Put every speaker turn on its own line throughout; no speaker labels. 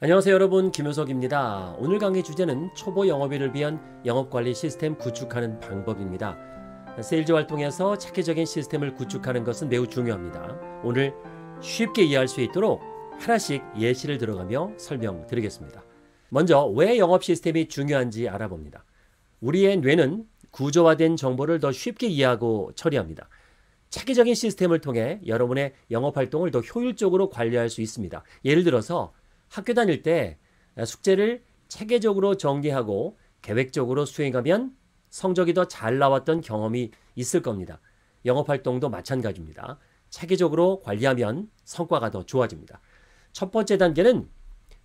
안녕하세요 여러분 김효석입니다. 오늘 강의 주제는 초보 영업인을 위한 영업관리 시스템 구축하는 방법입니다. 세일즈 활동에서 체계적인 시스템을 구축하는 것은 매우 중요합니다. 오늘 쉽게 이해할 수 있도록 하나씩 예시를 들어가며 설명드리겠습니다. 먼저 왜 영업 시스템이 중요한지 알아봅니다. 우리의 뇌는 구조화된 정보를 더 쉽게 이해하고 처리합니다. 체계적인 시스템을 통해 여러분의 영업 활동을 더 효율적으로 관리할 수 있습니다. 예를 들어서 학교 다닐 때 숙제를 체계적으로 정리하고 계획적으로 수행하면 성적이 더 잘 나왔던 경험이 있을 겁니다. 영업 활동도 마찬가지입니다. 체계적으로 관리하면 성과가 더 좋아집니다. 첫 번째 단계는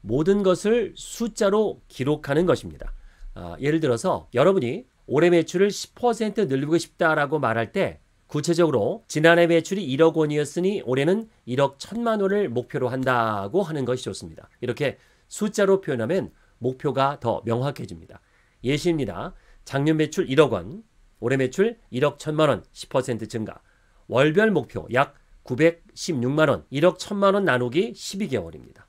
모든 것을 숫자로 기록하는 것입니다. 아, 예를 들어서 여러분이 올해 매출을 10% 늘리고 싶다라고 말할 때 구체적으로 지난해 매출이 1억 원이었으니 올해는 1억 1천만 원을 목표로 한다고 하는 것이 좋습니다. 이렇게 숫자로 표현하면 목표가 더 명확해집니다. 예시입니다. 작년 매출 1억 원, 올해 매출 1억 1천만 원, 10% 증가. 월별 목표 약 916만 원, 1억 1천만 원 나누기 12개월입니다.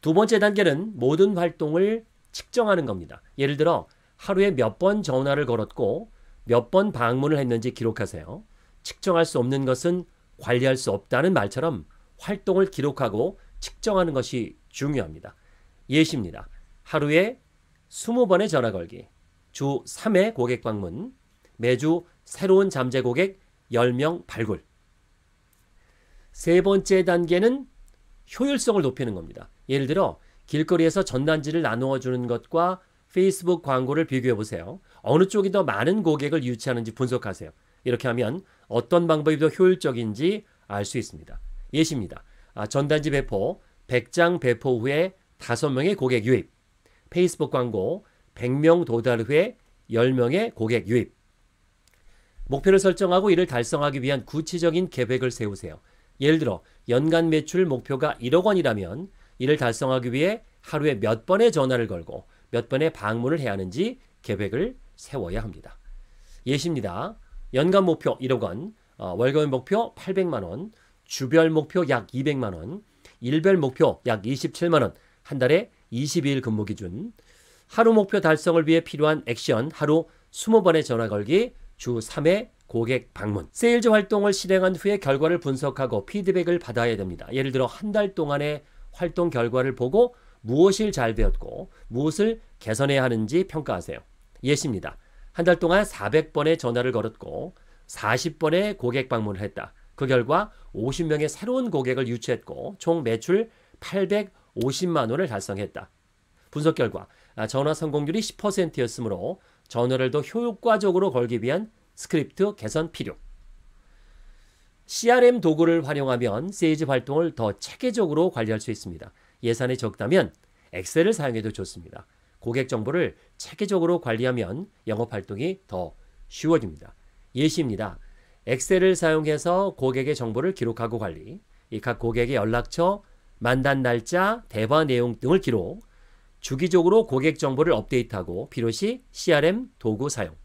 두 번째 단계는 모든 활동을 측정하는 겁니다. 예를 들어 하루에 몇 번 전화를 걸었고 몇번 방문을 했는지 기록하세요. 측정할 수 없는 것은 관리할 수 없다는 말처럼 활동을 기록하고 측정하는 것이 중요합니다. 예시입니다. 하루에 20번의 전화 걸기, 주 3회 고객 방문, 매주 새로운 잠재 고객 10명 발굴. 세 번째 단계는 효율성을 높이는 겁니다. 예를 들어 길거리에서 전단지를 나누어 주는 것과 페이스북 광고를 비교해 보세요. 어느 쪽이 더 많은 고객을 유치하는지 분석하세요. 이렇게 하면 어떤 방법이 더 효율적인지 알 수 있습니다. 예시입니다. 아, 전단지 배포 100장 배포 후에 5명의 고객 유입. 페이스북 광고 100명 도달 후에 10명의 고객 유입. 목표를 설정하고 이를 달성하기 위한 구체적인 계획을 세우세요. 예를 들어 연간 매출 목표가 1억 원이라면 이를 달성하기 위해 하루에 몇 번의 전화를 걸고 몇 번의 방문을 해야 하는지 계획을 세워야 합니다. 예시입니다. 연간 목표 1억 원, 어, 월급 목표 800만 원, 주별 목표 약 200만 원, 일별 목표 약 27만 원, 한 달에 22일 근무 기준, 하루 목표 달성을 위해 필요한 액션 하루 20번의 전화 걸기, 주 3회 고객 방문. 세일즈 활동을 실행한 후에 결과를 분석하고 피드백을 받아야 됩니다. 예를 들어 한 달 동안의 활동 결과를 보고 무엇을 잘되었고 무엇을 개선해야 하는지 평가하세요. 예시입니다. 한 달 동안 400번의 전화를 걸었고 40번의 고객 방문을 했다. 그 결과 50명의 새로운 고객을 유치했고 총 매출 850만 원을 달성했다. 분석 결과 아, 전화 성공률이 10%였으므로 전화를 더 효과적으로 걸기 위한 스크립트 개선 필요. CRM 도구를 활용하면 세일즈 활동을 더 체계적으로 관리할 수 있습니다. 예산이 적다면 엑셀을 사용해도 좋습니다. 고객 정보를 체계적으로 관리하면 영업 활동이 더 쉬워집니다. 예시입니다. 엑셀을 사용해서 고객의 정보를 기록하고 관리, 각 고객의 연락처, 만단 날짜, 대화 내용 등을 기록, 주기적으로 고객 정보를 업데이트하고 필요시 CRM 도구 사용.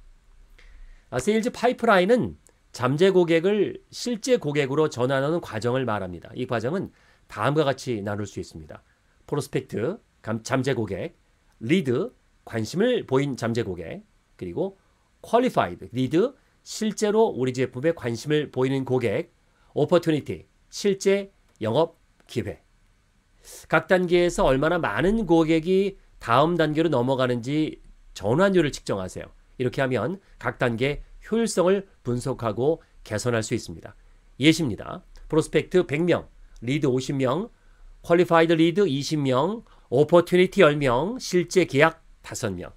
아, 세일즈 파이프라인은 잠재 고객을 실제 고객으로 전환하는 과정을 말합니다. 이 과정은 다음과 같이 나눌 수 있습니다. 프로스펙트, 잠재 고객, 리드, 관심을 보인 잠재 고객, 그리고 퀄리파이드, 리드, 실제로 우리 제품에 관심을 보이는 고객, 오퍼튜니티, 실제 영업 기회. 각 단계에서 얼마나 많은 고객이 다음 단계로 넘어가는지 전환율을 측정하세요. 이렇게 하면 각 단계 효율성을 분석하고 개선할 수 있습니다. 예시입니다. 프로스펙트 100명, 리드 50명, 퀄리파이드 리드 20명, 오퍼튜니티 10명, 실제 계약 5명.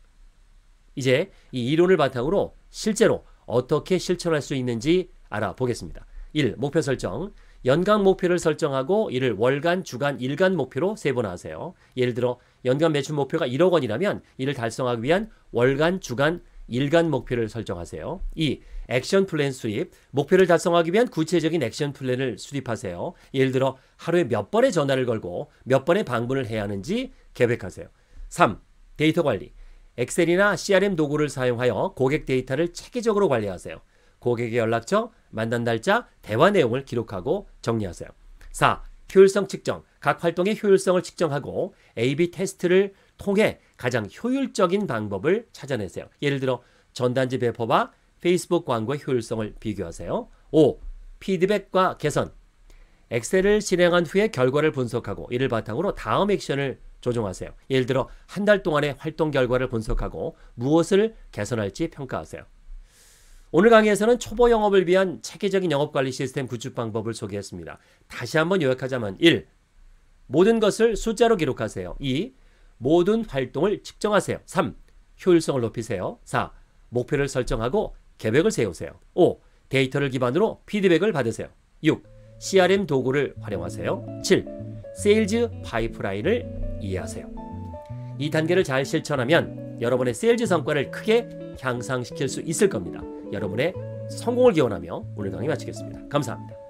이제 이 이론을 바탕으로 실제로 어떻게 실천할 수 있는지 알아보겠습니다. 1. 목표 설정. 연간 목표를 설정하고 이를 월간, 주간, 일간 목표로 세분화하세요. 예를 들어 연간 매출 목표가 1억 원이라면 이를 달성하기 위한 월간, 주간, 일간 목표를 설정하세요. 2. 액션 플랜 수립. 목표를 달성하기 위한 구체적인 액션 플랜을 수립하세요. 예를 들어 하루에 몇 번의 전화를 걸고 몇 번의 방문을 해야 하는지 계획하세요. 3. 데이터 관리. 엑셀이나 CRM 도구를 사용하여 고객 데이터를 체계적으로 관리하세요. 고객의 연락처, 만난 날짜, 대화 내용을 기록하고 정리하세요. 4. 효율성 측정. 각 활동의 효율성을 측정하고 A/B 테스트를 통해 가장 효율적인 방법을 찾아내세요. 예를 들어 전단지 배포와 페이스북 광고의 효율성을 비교하세요. 5. 피드백과 개선. 엑셀을 실행한 후에 결과를 분석하고 이를 바탕으로 다음 액션을 조정하세요. 예를 들어 한 달 동안의 활동 결과를 분석하고 무엇을 개선할지 평가하세요. 오늘 강의에서는 초보 영업을 위한 체계적인 영업 관리 시스템 구축 방법을 소개했습니다. 다시 한번 요약하자면 1. 모든 것을 숫자로 기록하세요. 2. 모든 활동을 측정하세요. 3. 효율성을 높이세요. 4. 목표를 설정하고 계획을 세우세요. 5. 데이터를 기반으로 피드백을 받으세요. 6. CRM 도구를 활용하세요. 7. 세일즈 파이프라인을 이해하세요. 이 단계를 잘 실천하면 여러분의 세일즈 성과를 크게 향상시킬 수 있을 겁니다. 여러분의 성공을 기원하며 오늘 강의 마치겠습니다. 감사합니다.